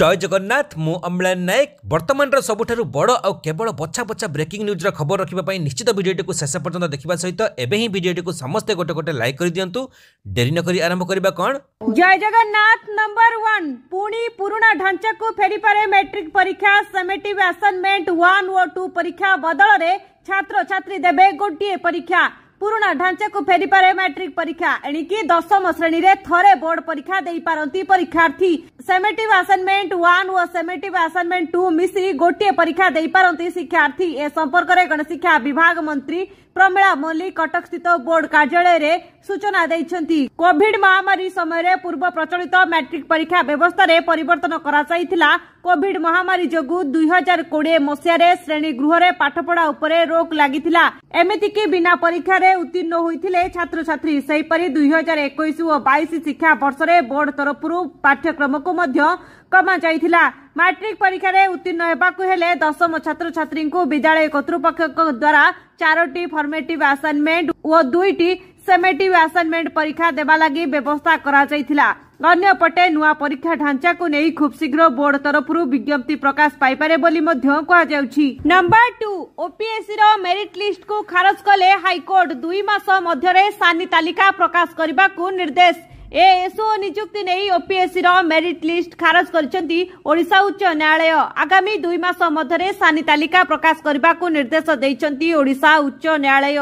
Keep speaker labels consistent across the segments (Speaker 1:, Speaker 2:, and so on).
Speaker 1: জয় জগন্নাଥ ମୁଁ ଅମ୍ଳାନ ନାୟକ ବର୍ତ୍ତମାନର ସବୁଠାରୁ ବଡ଼ ଆଉ କେବଳ ବଛା ବଛା ବ୍ରେକିଂ ନ୍ୟୁଜ୍ର ଖବର ରଖିବା ପାଇଁ ନିଶ୍ଚିତ ଭିଡ଼ିଓଟିକୁ ଶେଷ ପର୍ଯ୍ୟନ୍ତ ଦେଖିବା ସହିତ ଏବେ ହିଁ ଭିଡ଼ିଓଟିକୁ ସମସ୍ତେ ଗୋଟେ ଗୋଟେ ଲାଇକ୍ କରିଦିଅନ୍ତୁ ଡେରି ନକରି ଆରମ୍ଭ କରିବା କ'ଣ ଜୟ ଜଗନ୍ନାଥ ନମ୍ବର ୱାନ୍ ପୁଣି ପୁରୁଣା ଢାଞ୍ଚାକୁ ଫେରିପାରେ ମେଟ୍ରିକ ପରୀକ୍ଷା ସେମେଟିଭ୍ ଆସାଇନମେଣ୍ଟ ୱାନ୍ ଓ ଟୁ ପରୀକ୍ଷା ବଦଳରେ ଛାତ୍ରଛାତ୍ରୀ ଦେବେ ଗୋଟିଏ ପରୀକ୍ଷା ପୁରୁଣା ଢାଞ୍ଚାକୁ ଫେରିପାରେ ମ୍ୟାଟ୍ରିକ୍ ପରୀକ୍ଷା ଏଣିକି ଦଶମ ଶ୍ରେଣୀରେ ଥରେ ବୋର୍ଡ ପରୀକ୍ଷା ଦେଇପାରନ୍ତି ପରୀକ୍ଷାର୍ଥୀ ସେମେଟିଭ୍ ଆସାଇନମେଣ୍ଟ ୱାନ୍ ଓ ସେମେଟିଭ୍ ଆସାଇନମେଣ୍ଟ ଟୁ ମିଶି ଗୋଟିଏ ପରୀକ୍ଷା ଦେଇପାରନ୍ତି ଶିକ୍ଷାର୍ଥୀ ଏ ସମ୍ପର୍କରେ ଗଣଶିକ୍ଷା ବିଭାଗ ମନ୍ତ୍ରୀ ପ୍ରମିଳା ମଲ୍ଲିକ କଟକସ୍ଥିତ ବୋର୍ଡ କାର୍ଯ୍ୟାଳୟରେ ସୂଚନା ଦେଇଛନ୍ତି କୋଭିଡ ମହାମାରୀ ସମୟରେ ପୂର୍ବ ପ୍ରଚଳିତ ମାଟ୍ରିକ ପରୀକ୍ଷା ବ୍ୟବସ୍ଥାରେ ପରିବର୍ତ୍ତନ କରାଯାଇଥିଲା କୋଭିଡ ମହାମାରୀ ଯୋଗୁଁ ଦୁଇ ହଜାର କୋଡ଼ିଏ ମସିହାରେ ଶ୍ରେଣୀ ଗୃହରେ ପାଠପଢ଼ା ଉପରେ ରୋକ ଲାଗିଥିଲା ଏମିତିକି ବିନା ପରୀକ୍ଷାରେ ଉତ୍ତୀର୍ଣ୍ଣ ହୋଇଥିଲେ ଛାତ୍ରଛାତ୍ରୀ ସେହିପରି ଦୁଇ ହଜାର ଏକୋଇଶ ଓ ବାଇଶ ଶିକ୍ଷା ବର୍ଷରେ ବୋର୍ଡ ତରଫରୁ ପାଠ୍ୟକ୍ରମକୁ ମଧ୍ୟ କମାଯାଇଥିଲା ମାଟ୍ରିକ ପରୀକ୍ଷାରେ ଉତ୍ତୀର୍ଣ୍ଣ ହେବାକୁ ହେଲେ ଦଶମ ଛାତ୍ରଛାତ୍ରୀଙ୍କୁ ବିଦ୍ୟାଳୟ କର୍ତ୍ତୃପକ୍ଷଙ୍କ ଦ୍ୱାରା ଚାରୋଟି ଫର୍ମେଟିଭ୍ ଆସାଇନମେଣ୍ଟ ଓ ଦୁଇଟି सेमेटिव आसाइनमेंट परीक्षा लागि व्यवस्था अन्यपटे को ढाँचाको न खुबशीघ्र बोर्ड तरफु विज्ञप्ति प्रकाश पापिएसई र मेरीट को खारज कले हाइकोर्ट दुई मास मध्य सानी तालिका प्रकाश गरेको ए एस नियुक्ति नेही ओपीएससी रा मेरिट लिस्ट खारज करचंती ओडिसा उच्च न्यायालय आगामी 2 महसो मधेरे सानी तालिका प्रकाश करबाको निर्देश देइचंती ओडिसा उच्च न्यायालय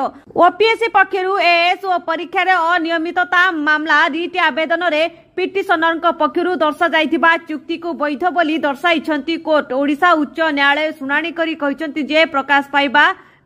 Speaker 1: ओपीएससी पखरु ए एस परीक्षा अनियमितता मामला रिट आवेदन रे पिटीशनर को पखरु दर्शा को वैध बोली दर्शाइचंती कोर्ट ओडिसा उच्च न्यायालय सुनानी करी प्रकाश पाइबा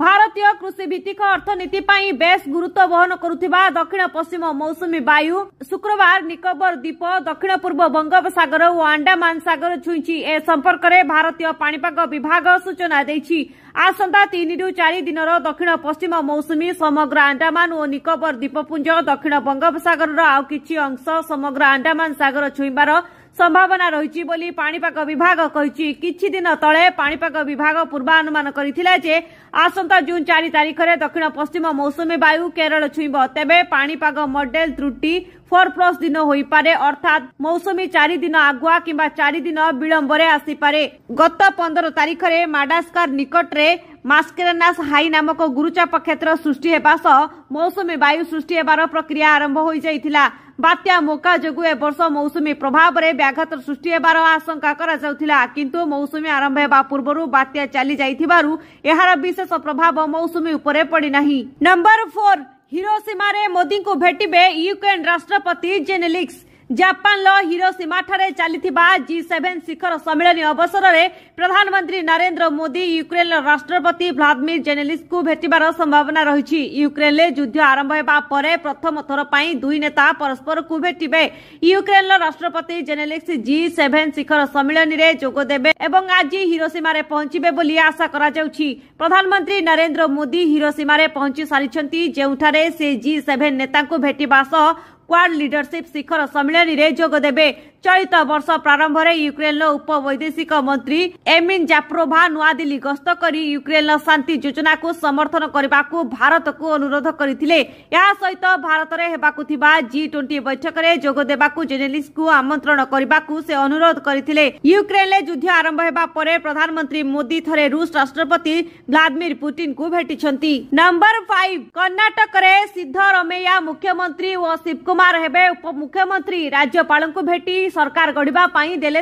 Speaker 1: भारतीय कृषि अर्थनीति अर्थनीतिपूर्ण बेस गुरुत्व बहन गर् दक्षिण पश्चिम मौसुमी वायु शुक्रवार निकोबर द्वीप दक्षिण पूर्व सागर बगोपसगर ए संपर्क रे भारतीय पानी पाग विभाग सूचना दैछि स्वचना आसता चारिम दक्षिण पश्चिम मौसुमी समग्र आण्डामा निकोबर पुंज दक्षिण बङोपसगर किछि अंश समग्र आण्मा सागर छुइबार सम्भावना आसंता जून आसन चारि तारिखेर दक्षिण पश्चिम मौसुमी बायु के मडेल् त्रुटि प्लस दिन हुन्छ अर्थात् मौसुमी चारिदिन आगुवा किदिन विलम्बले आउँछ गत पन्ध्र तारिख निकट निकटा मास्करेनास हाई नामक गुरुचाप क्षेत्र सृष्टि मौसमी वायु सृष्टि प्रक्रिया आरम्भ ବାତ୍ୟା ମୋକା ଯୋଗୁଁ ଏବର୍ଷ ମୌସୁମୀ ପ୍ରଭାବରେ ବ୍ୟାଘାତ ସୃଷ୍ଟି ହେବାର ଆଶଙ୍କା କରାଯାଉଥିଲା କିନ୍ତୁ ମୌସୁମୀ ଆରମ୍ଭ ହେବା ପୂର୍ବରୁ ବାତ୍ୟା ଚାଲିଯାଇଥିବାରୁ ଏହାର ବିଶେଷ ପ୍ରଭାବ ମୌସୁମୀ ଉପରେ ପଡ଼ିନାହିଁ ନମ୍ବର ଫୋର୍ ହିରୋସୀମାରେ ମୋଦିଙ୍କୁ ଭେଟିବେ ୟୁକ୍ରେନ୍ ରାଷ୍ଟ୍ରପତି ଜେନେଲିକ୍ସ ଜାପାନର ହିରୋସୀମାଠାରେ ଚାଲିଥିବା ଜି ସେଭେନ୍ ଶିଖର ସମ୍ମିଳନୀ ଅବସରରେ ପ୍ରଧାନମନ୍ତ୍ରୀ ନରେନ୍ଦ୍ର ମୋଦି ୟୁକ୍ରେନ୍ର ରାଷ୍ଟ୍ରପତି ଭ୍ଲାଦିମିର୍ ଜେନେଲିସ୍ଙ୍କୁ ଭେଟିବାର ସମ୍ଭାବନା ରହିଛି ୟୁକ୍ରେନ୍ରେ ଯୁଦ୍ଧ ଆରମ୍ଭ ହେବା ପରେ ପ୍ରଥମ ଥର ପାଇଁ ଦୁଇ ନେତା ପରସ୍କରକୁ ଭେଟିବେ ୟୁକ୍ରେନ୍ର ରାଷ୍ଟ୍ରପତି ଜେନେଲିକ୍ସ ଜି ସେଭେନ୍ ଶିଖର ସମ୍ମିଳନୀରେ ଯୋଗ ଦେବେ ଏବଂ ଆଜି ହିରୋସୀମାରେ ପହଞ୍ଚିବେ ବୋଲି ଆଶା କରାଯାଉଛି ପ୍ରଧାନମନ୍ତ୍ରୀ ନରେନ୍ଦ୍ର ମୋଦି ହିରୋସୀମାରେ ପହଞ୍ଚି ସାରିଛନ୍ତି ଯେଉଁଠାରେ ସେ ଜି ସେଭେନ୍ ନେତାଙ୍କୁ ଭେଟିବା ସହ ಕ್ವಾಡ್ ಲೀಡರ್ಶಿಪ್ ಶಿಖರ ಸಮ್ಮೇಳನಕ್ಕೆ ಯೋಗದೇವೆ ଚଳିତ ବର୍ଷ ପ୍ରାରମ୍ଭରେ ୟୁକ୍ରେନ୍ର ଉପ ବୈଦେଶିକ ମନ୍ତ୍ରୀ ଏମିନ୍ ଜାପ୍ରୋଭା ନୂଆଦିଲ୍ଲୀ ଗସ୍ତ କରି ୟୁକ୍ରେନ୍ର ଶାନ୍ତି ଯୋଜନାକୁ ସମର୍ଥନ କରିବାକୁ ଭାରତକୁ ଅନୁରୋଧ କରିଥିଲେ ଏହା ସହିତ ଭାରତରେ ହେବାକୁ ଥିବା ଜି ଟ୍ୱେଣ୍ଟି ବୈଠକରେ ଯୋଗ ଦେବାକୁ ଜେନେଲିସ୍କୁ ଆମନ୍ତ୍ରଣ କରିବାକୁ ସେ ଅନୁରୋଧ କରିଥିଲେ ୟୁକ୍ରେନ୍ରେ ଯୁଦ୍ଧ ଆରମ୍ଭ ହେବା ପରେ ପ୍ରଧାନମନ୍ତ୍ରୀ ମୋଦି ଥରେ ରୁଷ ରାଷ୍ଟ୍ରପତି ଭ୍ଲାଦିମିର୍ ପୁଟିନ୍ଙ୍କୁ ଭେଟିଛନ୍ତି ନମ୍ବର ଫାଇଭ କର୍ଣ୍ଣାଟକରେ ସିଦ୍ଧରମେୟା ମୁଖ୍ୟମନ୍ତ୍ରୀ ଓ ଶିବ କୁମାର ହେବେ ଉପମୁଖ୍ୟମନ୍ତ୍ରୀ ରାଜ୍ୟପାଳଙ୍କୁ ଭେଟି सरकार गढि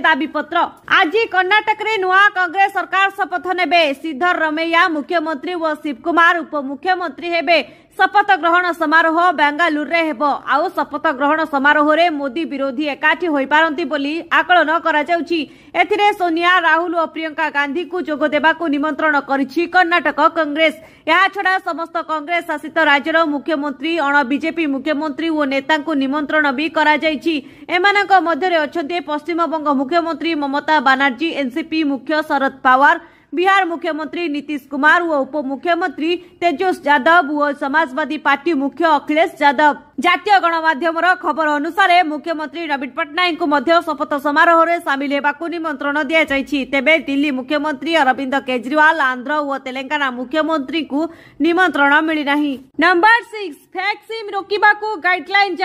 Speaker 1: दावी पत्र आज कर्नाटक नुआ कङ्ग्रेस सरकार शपथ ने सिधर रमैया मुख्यमन्त्री वुमार उपमुख्यमन्त्री हेर्दै ଶପଥ ଗ୍ରହଣ ସମାରୋହ ବେଙ୍ଗାଲୁରୁରେ ହେବ ଆଉ ଶପଥ ଗ୍ରହଣ ସମାରୋହରେ ମୋଦି ବିରୋଧୀ ଏକାଠି ହୋଇପାରନ୍ତି ବୋଲି ଆକଳନ କରାଯାଉଛି ଏଥିରେ ସୋନିଆ ରାହୁଲ ଓ ପ୍ରିୟଙ୍କା ଗାନ୍ଧୀଙ୍କୁ ଯୋଗ ଦେବାକୁ ନିମନ୍ତ୍ରଣ କରିଛି କର୍ଣ୍ଣାଟକ କଂଗ୍ରେସ ଏହାଛଡ଼ା ସମସ୍ତ କଂଗ୍ରେସ ଶାସିତ ରାଜ୍ୟର ମୁଖ୍ୟମନ୍ତ୍ରୀ ଅଣ ବିଜେପି ମୁଖ୍ୟମନ୍ତ୍ରୀ ଓ ନେତାଙ୍କୁ ନିମନ୍ତ୍ରଣ ବି କରାଯାଇଛି ଏମାନଙ୍କ ମଧ୍ୟରେ ଅଛନ୍ତି ପଶ୍ଚିମବଙ୍ଗ ମୁଖ୍ୟମନ୍ତ୍ରୀ ମମତା ବାନାର୍ଜୀ ଏନ୍ସିପି ମୁଖ୍ୟ ଶରଦ ପାୱାର बिहार मुख्यमंत्री नीतीश कुमार व उपमुख्यमंत्री तेजस यादव व समाजवादी पार्टी मुख्य अखिलेश यादव ଜାତୀୟ ଗଣମାଧ୍ୟମର ଖବର ଅନୁସାରେ ମୁଖ୍ୟମନ୍ତ୍ରୀ ନବୀନ ପଟ୍ଟନାୟକଙ୍କୁ ମଧ୍ୟ ଶପଥ ସମାରୋହରେ ସାମିଲ ହେବାକୁ ନିମନ୍ତ୍ରଣ ଦିଆଯାଇଛି ତେବେ ଦିଲ୍ଲୀ ମୁଖ୍ୟମନ୍ତ୍ରୀ ଅରବିନ୍ଦ କେଜରିୱାଲ ଆନ୍ଧ୍ର ଓ ତେଲେଙ୍ଗାନା ମୁଖ୍ୟମନ୍ତ୍ରୀଙ୍କୁ ନିମନ୍ତ୍ରଣ ମିଳିନାହିଁ ନମ୍ବର ସିକ୍ସ ଫ୍ୟାକ୍ସିମ୍ ରୋକିବାକୁ ଗାଇଡ୍ଲାଇନ୍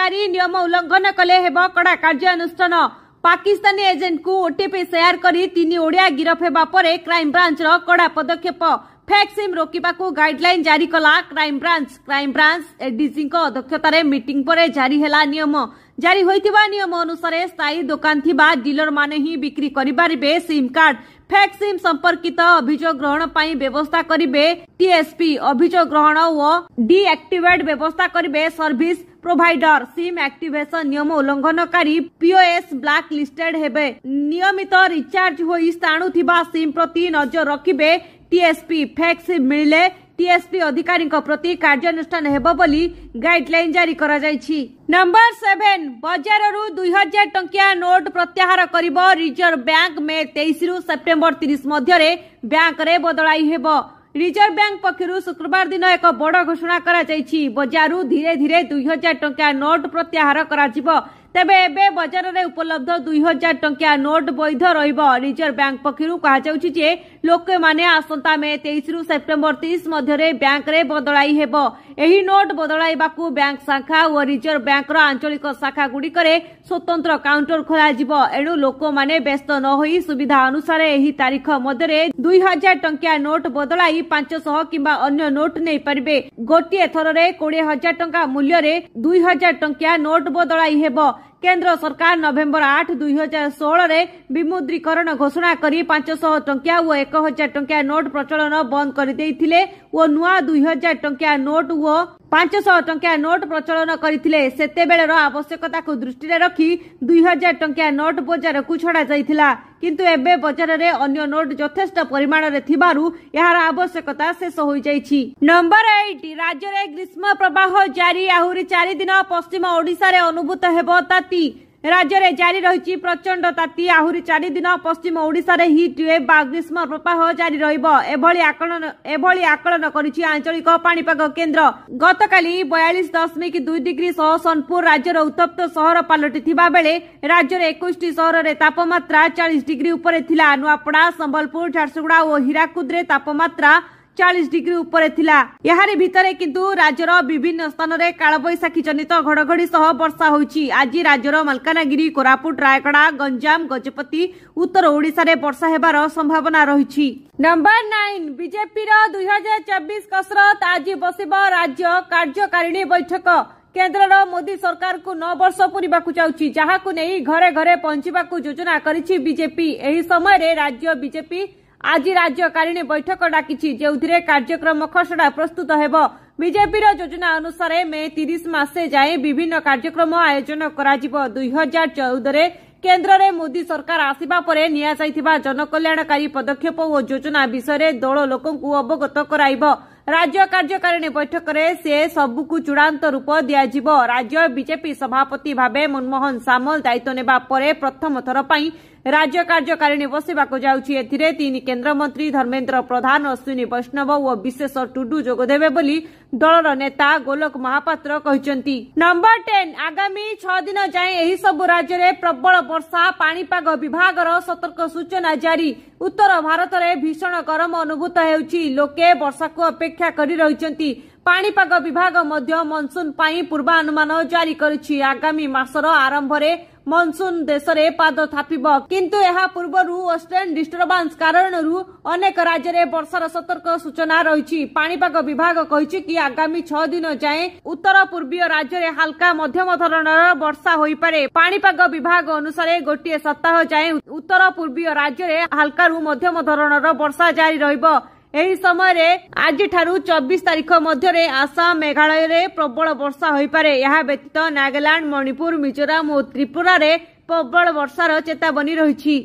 Speaker 1: कड़ा कार्य ପାକିସ୍ତାନୀ ଏଜେଣ୍ଟକୁ ଓଟିପି ସେୟାର କରି ତିନି ଓଡ଼ିଆ ଗିରଫ ହେବା ପରେ କ୍ରାଇମବ୍ରାଞ୍ଚର କଡ଼ା ପଦକ୍ଷେପ ଫେକ୍ ସିମ୍ ରୋକିବାକୁ ଗାଇଡ୍ଲାଇନ୍ ଜାରି କଲା କ୍ରାଇମବ୍ରାଞ୍ଚ କ୍ରାଇମବ୍ରାଞ୍ଚ ଏଡିଜିଙ୍କ ଅଧ୍ୟକ୍ଷତାରେ ମିଟିଂ ପରେ ଜାରି ହେଲା ନିୟମ ଜାରି ହୋଇଥିବା ନିୟମ ଅନୁସାରେ ସ୍ଥାୟୀ ଦୋକାନ ଥିବା ଡିଲରମାନେ ହିଁ ବିକ୍ରି କରିପାରିବେ ସିମ୍ କାର୍ଡ ଫେକ୍ ସିମ୍ ସମ୍ପର୍କିତ ଅଭିଯୋଗ ଗ୍ରହଣ ପାଇଁ ବ୍ୟବସ୍ଥା କରିବେ ଟିଏସ୍ପି ଅଭିଯୋଗ ଗ୍ରହଣ ଓ ଡିଆକ୍ଟିଭେଟ୍ ବ୍ୟବସ୍ଥା କରିବେ ସର୍ଭିସ୍ प्रोवाइडर सिम एक्टिवेशन नियम उल्लंघनकारी पीओएस ब्लैक लिस्टेड हेबे नियमित रिचार्ज होई साणुथिबा सिम प्रति नजर रखिबे टीएसपी फेक सिम मिले टीएसपी अधिकारी प्रति कार्यानुष्ठान हेब बोली गाइडलाइन जारी କରାଯାଇଛି ନମ୍ବର 7 ବଜାରରୁ 2000 ଟଙ୍କିଆ ନୋଟ ପ୍ରତ୍ୟାହାର କରିବ ରିଜର୍ଭ ବ୍ୟାଙ୍କ ମେ 23 ରୁ ସେପ୍ଟେମ୍ବର 30 ମଧ୍ୟରେ ବ୍ୟାଙ୍କରେ ବଦଳାଇ ହେବ রিজর্ভ ব্যাঙ্ক পক্ষ শুক্রবার দিন এক বড় ঘোষণা করা যাইছি বজারু ধীরে ধীরে দুই হাজার টঙ্কা নোট প্রত্যাহার করা তেবে এবে বজারে উপলব্ধ দুই হাজার টঙ্কা নোট বৈধ রহব রিজর্ভ ব্যাঙ্ক পক্ষ কুহযাচ্ছে যে ଲୋକମାନେ ଆସନ୍ତା ମେ ତେଇଶରୁ ସେପ୍ଟେମ୍ବର ତିରିଶ ମଧ୍ୟରେ ବ୍ୟାଙ୍କରେ ବଦଳାଇ ହେବ ଏହି ନୋଟ୍ ବଦଳାଇବାକୁ ବ୍ୟାଙ୍କ ଶାଖା ଓ ରିଜର୍ଭ ବ୍ୟାଙ୍କର ଆଞ୍ଚଳିକ ଶାଖାଗୁଡ଼ିକରେ ସ୍ୱତନ୍ତ୍ର କାଉଣ୍ଟର ଖୋଲାଯିବ ଏଣୁ ଲୋକମାନେ ବ୍ୟସ୍ତ ନ ହୋଇ ସୁବିଧା ଅନୁସାରେ ଏହି ତାରିଖ ମଧ୍ୟରେ ଦୁଇ ହଜାର ଟଙ୍କିଆ ନୋଟ୍ ବଦଳାଇ ପାଞ୍ଚଶହ କିମ୍ବା ଅନ୍ୟ ନୋଟ୍ ନେଇପାରିବେ ଗୋଟିଏ ଥରରେ କୋଡ଼ିଏ ହଜାର ଟଙ୍କା ମୂଲ୍ୟରେ ଦୁଇ ହଜାର ଟଙ୍କିଆ ନୋଟ୍ ବଦଳାଇ ହେବ କେନ୍ଦ୍ର ସରକାର ନଭେମ୍ବର ଆଠ ଦୁଇ ହଜାର ଷୋହଳରେ ବିମୁଦ୍ରୀକରଣ ଘୋଷଣା କରି ପାଞ୍ଚଶହ ଟଙ୍କିଆ ଓ ଏକ ହଜାର ଟଙ୍କିଆ ନୋଟ୍ ପ୍ରଚଳନ ବନ୍ଦ କରିଦେଇଥିଲେ ଓ ନୂଆ ଦୁଇ ହଜାର ଟଙ୍କିଆ ନୋଟ୍ ଓ ପାଞ୍ଚଶହ ଟଙ୍କିଆ ନୋଟ୍ ପ୍ରଚଳନ କରିଥିଲେ ସେତେବେଳେର ଆବଶ୍ୟକତାକୁ ଦୃଷ୍ଟିରେ ରଖି ଦୁଇ ହଜାର ଟଙ୍କିଆ ନୋଟ୍ ବଜାରକୁ ଛଡ଼ାଯାଇଥିଲା କିନ୍ତୁ ଏବେ ବଜାରରେ ଅନ୍ୟ ନୋଟ୍ ଯଥେଷ୍ଟ ପରିମାଣରେ ଥିବାରୁ ଏହାର ଆବଶ୍ୟକତା ଶେଷ ହୋଇଯାଇଛି ନମ୍ବର ଏଇଟ୍ ରାଜ୍ୟରେ ଗ୍ରୀଷ୍ମ ପ୍ରବାହ ଜାରି ଆହୁରି ଚାରିଦିନ ପଶ୍ଚିମ ଓଡ଼ିଶାରେ ଅନୁଭୂତ ହେବ ତାତି राज्य जारी रहिची प्रचण्ड ताति आहुरी चारिदिन पश्चिम ओडा हिट्वेभ प्रवाह जारी आकलन गरि आञ्चप केन्द्र गतकाली बयाालिस दशमिक दुई डिग्रीसँग सोनपुर राज्य उत्तप्त सहर पालटिति बेला राज्य एकै तपामत्रा चाहिँ डिग्री उप नपडा सम्भलपुर झारसुगुडा र हिराकुदले तपमत्रा ଚାଳିଶ ଡିଗ୍ରୀ ଉପରେ ଥିଲା ଏହାରି ଭିତରେ କିନ୍ତୁ ରାଜ୍ୟର ବିଭିନ୍ନ ସ୍ଥାନରେ କାଳବୈଶାଖୀ ଜନିତ ଘଡ଼ଘଡ଼ି ସହ ବର୍ଷା ହୋଇଛି ଆଜି ରାଜ୍ୟର ମାଲକାନଗିରି କୋରାପୁଟ ରାୟଗଡ଼ା ଗଞ୍ଜାମ ଗଜପତି ଉତ୍ତର ଓଡ଼ିଶାରେ ବର୍ଷା ହେବାର ସମ୍ଭାବନା ରହିଛି ନମ୍ବର ନାଇନ ବିଜେପିର ଦୁଇ ହଜାର ଚବିଶ କସରତ ଆଜି ବସିବ ରାଜ୍ୟ କାର୍ଯ୍ୟକାରିଣୀ ବୈଠକ କେନ୍ଦ୍ରର ମୋଦି ସରକାରକୁ ନଅ ବର୍ଷ ପୂରିବାକୁ ଯାଉଛି ଯାହାକୁ ନେଇ ଘରେ ଘରେ ପହଞ୍ଚିବାକୁ ଯୋଜନା କରିଛି ବିଜେପି ଏହି ସମୟରେ ରାଜ୍ୟ ବିଜେପି ଆଜି ରାଜ୍ୟକାରିଣୀ ବୈଠକ ଡାକିଛି ଯେଉଁଥିରେ କାର୍ଯ୍ୟକ୍ରମ ଖସଡ଼ା ପ୍ରସ୍ତୁତ ହେବ ବିଜେପିର ଯୋଜନା ଅନୁସାରେ ମେ ତିରିଶ ମାସେ ଯାଏଁ ବିଭିନ୍ନ କାର୍ଯ୍ୟକ୍ରମ ଆୟୋଜନ କରାଯିବ ଦୁଇ ହଜାର ଚଉଦରେ କେନ୍ଦ୍ରରେ ମୋଦି ସରକାର ଆସିବା ପରେ ନିଆଯାଇଥିବା ଜନକଲ୍ୟାଣକାରୀ ପଦକ୍ଷେପ ଓ ଯୋଜନା ବିଷୟରେ ଦଳ ଲୋକଙ୍କୁ ଅବଗତ କରାଇବ ରାଜ୍ୟ କାର୍ଯ୍ୟକାରିଣୀ ବୈଠକରେ ସେ ସବୁକୁ ଚୂଡ଼ାନ୍ତ ରୂପ ଦିଆଯିବ ରାଜ୍ୟ ବିଜେପି ସଭାପତି ଭାବେ ମନମୋହନ ସାମଲ ଦାୟିତ୍ୱ ନେବା ପରେ ପ୍ରଥମ ଥର ପାଇଁ ରାଜ୍ୟ କାର୍ଯ୍ୟକାରିଣୀ ବସିବାକୁ ଯାଉଛି ଏଥିରେ ତିନି କେନ୍ଦ୍ରମନ୍ତ୍ରୀ ଧର୍ମେନ୍ଦ୍ର ପ୍ରଧାନ ଅଶ୍ୱିନୀ ବୈଷ୍ଣବ ଓ ବିଶେଷ ଟୁଡୁ ଯୋଗଦେବେ ବୋଲି ଦଳର ନେତା ଗୋଲକ ମହାପାତ୍ର କହିଛନ୍ତି ନମ୍ବର ଟେନ୍ ଆଗାମୀ ଛଅ ଦିନ ଯାଏଁ ଏହିସବୁ ରାଜ୍ୟରେ ପ୍ରବଳ ବର୍ଷା ପାଣିପାଗ ବିଭାଗର ସତର୍କ ସୂଚନା ଜାରି ଉତ୍ତର ଭାରତରେ ଭୀଷଣ ଗରମ ଅନୁଭୂତ ହେଉଛି ଲୋକେ ବର୍ଷାକୁ ଅପେକ୍ଷା କରି ରହିଛନ୍ତି पानसुन पनि पूर्वानुमान जारी आगामी मास र आरम्भले मनसुन देशले पादथाप्नु वेस्टर्ण डिस्टर्बा कारणले बर्षार सतर्क सूचना रह विभाग आगामी छ दिन जाए उत्तर पूर्वीय राज्य हाल्का मध्यम धर वर्षा पाणिपग विभाग अनुसार गोटे सप्ताह जाँच उत्तर पूर्वीय राज्य हालकारु मध्यम धर वर्षा जारी रहेछ ଏହି ସମୟରେ ଆଜିଠାରୁ ଚବିଶ ତାରିଖ ମଧ୍ୟରେ ଆସାମ ମେଘାଳୟରେ ପ୍ରବଳ ବର୍ଷା ହୋଇପାରେ ଏହା ବ୍ୟତୀତ ନାଗାଲାଣ୍ଡ ମଣିପୁର ମିଜୋରାମ ଓ ତ୍ରିପୁରାରେ ପ୍ରବଳ ବର୍ଷାର ଚେତାବନୀ ରହିଛି